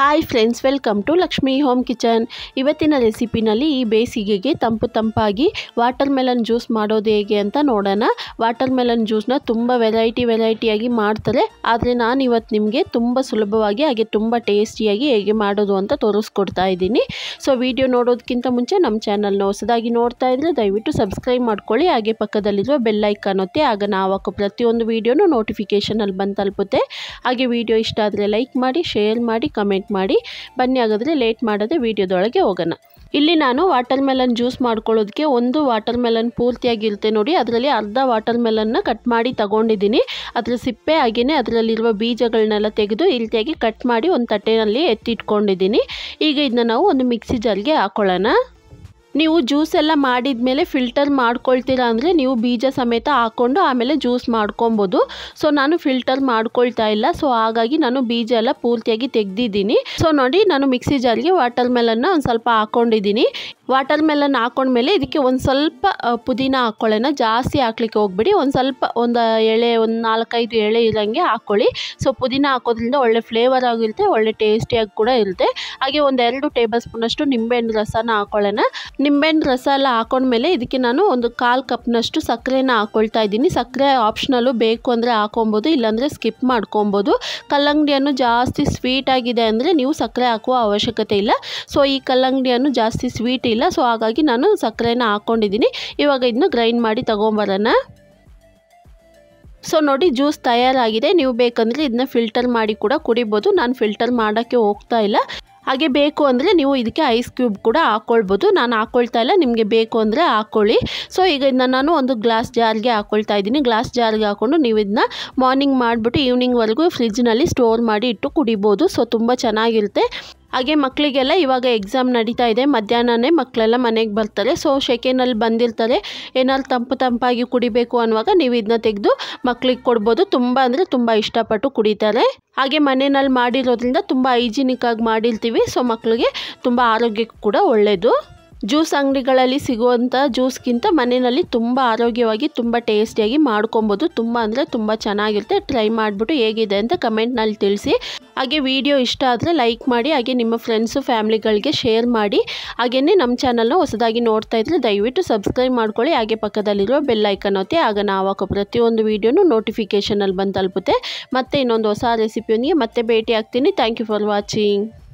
hi friends welcome to Lakshmi home kitchen ಇವತ್ತಿನ ರೆಸಿಪಿನಲ್ಲಿ ಈ ಬೇಸಿಗೆಗೆ ತಂಪು ತಂಪಾಗಿ ವಾಟರ್ ಮೆಲನ್ ಜ್ಯೂಸ್ ಮಾಡೋದು ಹೇಗೆ ಅಂತ ನೋಡೋಣ ವಾಟರ್ ಮೆಲನ್ ಜ್ಯೂಸ್ನ ತುಂಬ ವೆರೈಟಿ ವೆರೈಟಿಯಾಗಿ ಮಾಡ್ತಾರೆ ಆದರೆ ನಾನು ಇವತ್ತು ನಿಮಗೆ ತುಂಬ ಸುಲಭವಾಗಿ ಹಾಗೆ ತುಂಬ ಟೇಸ್ಟಿಯಾಗಿ ಹೇಗೆ ಮಾಡೋದು ಅಂತ ತೋರಿಸ್ಕೊಡ್ತಾ ಇದ್ದೀನಿ ಸೊ ವಿಡಿಯೋ ನೋಡೋದಕ್ಕಿಂತ ಮುಂಚೆ ನಮ್ಮ ಚಾನಲ್ನ ಹೊಸದಾಗಿ ನೋಡ್ತಾ ಇದ್ದರೆ ದಯವಿಟ್ಟು ಸಬ್ಸ್ಕ್ರೈಬ್ ಮಾಡ್ಕೊಳ್ಳಿ ಹಾಗೆ ಪಕ್ಕದಲ್ಲಿರುವ ಬೆಲ್ಲೈಕ್ ಒತ್ತಿ ಆಗ ನಾವು ಹಾಕೋ ಪ್ರತಿಯೊಂದು ವೀಡಿಯೋನೂ ನೋಟಿಫಿಕೇಷನಲ್ಲಿ ಬಂದು ತಲುಪುತ್ತೆ ಹಾಗೆ ವಿಡಿಯೋ ಇಷ್ಟ ಆದರೆ ಲೈಕ್ ಮಾಡಿ ಶೇರ್ ಮಾಡಿ ಕಮೆಂಟ್ ಕಮೆಂಟ್ ಮಾಡಿ ಬನ್ನಿ ಹಾಗಾದರೆ ಲೇಟ್ ಮಾಡೋದೇ ವೀಡಿಯೋದೊಳಗೆ ಹೋಗೋಣ ಇಲ್ಲಿ ನಾನು ವಾಟರ್ ಮೆಲನ್ ಜ್ಯೂಸ್ ಮಾಡ್ಕೊಳ್ಳೋದಕ್ಕೆ ಒಂದು ವಾಟರ್ ಮೆಲನ್ ಪೂರ್ತಿಯಾಗಿರುತ್ತೆ ನೋಡಿ ಅದರಲ್ಲಿ ಅರ್ಧ ವಾಟರ್ ಮೆಲನ್ನ ಕಟ್ ಮಾಡಿ ತಗೊಂಡಿದ್ದೀನಿ ಅದರ ಸಿಪ್ಪೆ ಹಾಗೆಯೇ ಅದರಲ್ಲಿರುವ ಬೀಜಗಳನ್ನೆಲ್ಲ ತೆಗೆದು ಈ ರೀತಿಯಾಗಿ ಕಟ್ ಮಾಡಿ ಒಂದು ತಟ್ಟೆಯಲ್ಲಿ ಎತ್ತಿಟ್ಕೊಂಡಿದ್ದೀನಿ ಈಗ ಇದನ್ನ ನಾವು ಒಂದು ಮಿಕ್ಸಿ ಜಾರ್ಗೆ ಹಾಕೊಳ್ಳೋಣ ನೀವು ಜ್ಯೂಸ್ ಎಲ್ಲ ಮಾಡಿದ ಮೇಲೆ ಫಿಲ್ಟರ್ ಮಾಡ್ಕೊಳ್ತೀರಾ ಅಂದರೆ ನೀವು ಬೀಜ ಸಮೇತ ಹಾಕ್ಕೊಂಡು ಆಮೇಲೆ ಜ್ಯೂಸ್ ಮಾಡ್ಕೊಬೋದು ಸೊ ನಾನು ಫಿಲ್ಟರ್ ಮಾಡ್ಕೊಳ್ತಾ ಇಲ್ಲ ಸೊ ಹಾಗಾಗಿ ನಾನು ಬೀಜ ಎಲ್ಲ ಪೂರ್ತಿಯಾಗಿ ತೆಗೆದಿದ್ದೀನಿ ಸೊ ನೋಡಿ ನಾನು ಮಿಕ್ಸಿ ಜಾರಿಗೆ ವಾಟರ್ ಮೆಲನ್ನ ಒಂದು ಸ್ವಲ್ಪ ಹಾಕ್ಕೊಂಡಿದ್ದೀನಿ ವಾಟರ್ ಮೆಲನ್ ಹಾಕೊಂಡ್ಮೇಲೆ ಇದಕ್ಕೆ ಒಂದು ಸ್ವಲ್ಪ ಪುದೀನ ಹಾಕ್ಕೊಳ್ಳೋಣ ಜಾಸ್ತಿ ಹಾಕ್ಲಿಕ್ಕೆ ಹೋಗ್ಬಿಡಿ ಒಂದು ಸ್ವಲ್ಪ ಒಂದು ಎಳೆ ಒಂದು ನಾಲ್ಕೈದು ಎಳೆ ಇರೋಂಗೆ ಹಾಕ್ಕೊಳ್ಳಿ ಸೊ ಪುದೀನ ಹಾಕೋದ್ರಿಂದ ಒಳ್ಳೆ ಫ್ಲೇವರ್ ಆಗಿರುತ್ತೆ ಒಳ್ಳೆ ಟೇಸ್ಟಿಯಾಗಿ ಕೂಡ ಇರುತ್ತೆ ಹಾಗೆ ಒಂದೆರಡು ಟೇಬಲ್ ಸ್ಪೂನಷ್ಟು ನಿಂಬೆಹಣ್ಣು ರಸನ ಹಾಕೊಳ್ಳೋಣ ನಿಂಬೆಹಣ್ಣು ರಸ ಎಲ್ಲ ಹಾಕೊಂಡ್ಮೇಲೆ ಇದಕ್ಕೆ ನಾನು ಒಂದು ಕಾಲು ಕಪ್ನಷ್ಟು ಸಕ್ಕರೆನ ಹಾಕೊಳ್ತಾ ಇದ್ದೀನಿ ಸಕ್ಕರೆ ಆಪ್ಷನಲ್ಲು ಬೇಕು ಅಂದರೆ ಹಾಕೊಬೋದು ಇಲ್ಲಾಂದರೆ ಸ್ಕಿಪ್ ಮಾಡ್ಕೊಬೋದು ಕಲ್ಲಂಗಡಿಯನ್ನು ಜಾಸ್ತಿ ಸ್ವೀಟ್ ಆಗಿದೆ ಅಂದರೆ ನೀವು ಸಕ್ಕರೆ ಹಾಕುವ ಅವಶ್ಯಕತೆ ಇಲ್ಲ ಸೊ ಈ ಕಲ್ಲಂಗಡಿಯನ್ನು ಜಾಸ್ತಿ ಸ್ವೀಟ್ ಇಲ್ಲ ಸೊ ಹಾಗಾಗಿ ನಾನು ಸಕ್ಕರೆನ ಹಾಕ್ಕೊಂಡಿದ್ದೀನಿ ಇವಾಗ ಇದನ್ನು ಗ್ರೈಂಡ್ ಮಾಡಿ ತೊಗೊಂಬರೋಣ ಸೊ ನೋಡಿ ಜ್ಯೂಸ್ ತಯಾರಾಗಿದೆ ನೀವು ಬೇಕಂದರೆ ಇದನ್ನ ಫಿಲ್ಟರ್ ಮಾಡಿ ಕೂಡ ಕುಡಿಬೋದು ನಾನು ಫಿಲ್ಟರ್ ಮಾಡೋಕ್ಕೆ ಹೋಗ್ತಾ ಇಲ್ಲ ಹಾಗೆ ಬೇಕು ಅಂದರೆ ನೀವು ಇದಕ್ಕೆ ಐಸ್ ಕ್ಯೂಬ್ ಕೂಡ ಹಾಕ್ಕೊಳ್ಬೋದು ನಾನು ಹಾಕ್ಕೊಳ್ತಾ ಇಲ್ಲ ನಿಮಗೆ ಬೇಕು ಅಂದರೆ ಹಾಕ್ಕೊಳ್ಳಿ ಸೊ ಈಗ ಇದನ್ನ ನಾನು ಒಂದು ಗ್ಲಾಸ್ ಜಾರ್ಗೆ ಹಾಕ್ಕೊಳ್ತಾ ಇದ್ದೀನಿ ಗ್ಲಾಸ್ ಜಾರ್ಗೆ ಹಾಕ್ಕೊಂಡು ನೀವು ಇದನ್ನ ಮಾರ್ನಿಂಗ್ ಮಾಡಿಬಿಟ್ಟು ಈವ್ನಿಂಗ್ವರೆಗೂ ಫ್ರಿಜ್ನಲ್ಲಿ ಸ್ಟೋರ್ ಮಾಡಿ ಇಟ್ಟು ಕುಡಿಬೋದು ಸೊ ತುಂಬ ಚೆನ್ನಾಗಿರುತ್ತೆ ಹಾಗೆ ಮಕ್ಕಳಿಗೆಲ್ಲ ಇವಾಗ ಎಕ್ಸಾಮ್ ನಡೀತಾ ಇದೆ ಮಧ್ಯಾಹ್ನನೇ ಮಕ್ಕಳೆಲ್ಲ ಮನೆಗೆ ಬರ್ತಾರೆ ಸೊ ಶೆಕೆನಲ್ಲಿ ಬಂದಿರ್ತಾರೆ ಏನಾದ್ರು ತಂಪು ತಂಪಾಗಿ ಕುಡಿಬೇಕು ಅನ್ನುವಾಗ ನೀವು ಇದನ್ನ ತೆಗೆದು ಮಕ್ಕಳಿಗೆ ಕೊಡ್ಬೋದು ತುಂಬ ಅಂದರೆ ತುಂಬ ಇಷ್ಟಪಟ್ಟು ಕುಡಿತಾರೆ ಹಾಗೆ ಮನೆಯಲ್ಲಿ ಮಾಡಿರೋದ್ರಿಂದ ತುಂಬ ಹೈಜಿನಿಕ್ಕಾಗಿ ಮಾಡಿರ್ತೀವಿ ಸೊ ಮಕ್ಕಳಿಗೆ ತುಂಬ ಆರೋಗ್ಯಕ್ಕೂ ಕೂಡ ಒಳ್ಳೆಯದು ಜ್ಯೂಸ್ ಅಂಗಡಿಗಳಲ್ಲಿ ಸಿಗುವಂಥ ಜ್ಯೂಸ್ಗಿಂತ ಮನೆಯಲ್ಲಿ ತುಂಬ ಆರೋಗ್ಯವಾಗಿ ತುಂಬ ಟೇಸ್ಟಿಯಾಗಿ ಮಾಡ್ಕೊಬೋದು ತುಂಬ ಅಂದರೆ ತುಂಬ ಚೆನ್ನಾಗಿರುತ್ತೆ ಟ್ರೈ ಮಾಡಿಬಿಟ್ಟು ಹೇಗಿದೆ ಅಂತ ಕಮೆಂಟ್ನಲ್ಲಿ ತಿಳಿಸಿ ಹಾಗೆ ವಿಡಿಯೋ ಇಷ್ಟ ಆದರೆ ಲೈಕ್ ಮಾಡಿ ಹಾಗೆ ನಿಮ್ಮ ಫ್ರೆಂಡ್ಸು ಫ್ಯಾಮಿಲಿಗಳಿಗೆ ಶೇರ್ ಮಾಡಿ ಹಾಗೆಯೇ ನಮ್ಮ ಚಾನಲ್ನ ಹೊಸದಾಗಿ ನೋಡ್ತಾ ಇದ್ದರೆ ದಯವಿಟ್ಟು ಸಬ್ಸ್ಕ್ರೈಬ್ ಮಾಡ್ಕೊಳ್ಳಿ ಹಾಗೆ ಪಕ್ಕದಲ್ಲಿರೋ ಬೆಲ್ಲೈಕನ್ ಒತ್ತಿ ಆಗ ನಾವು ಹಾಕೋ ಪ್ರತಿಯೊಂದು ವೀಡಿಯೋನು ನೋಟಿಫಿಕೇಷನಲ್ಲಿ ಬಂದು ತಲುಪುತ್ತೆ ಮತ್ತೆ ಇನ್ನೊಂದು ಹೊಸ ರೆಸಿಪಿಯೊಂದಿಗೆ ಮತ್ತೆ ಭೇಟಿ ಆಗ್ತೀನಿ ಥ್ಯಾಂಕ್ ಯು ಫಾರ್ ವಾಚಿಂಗ್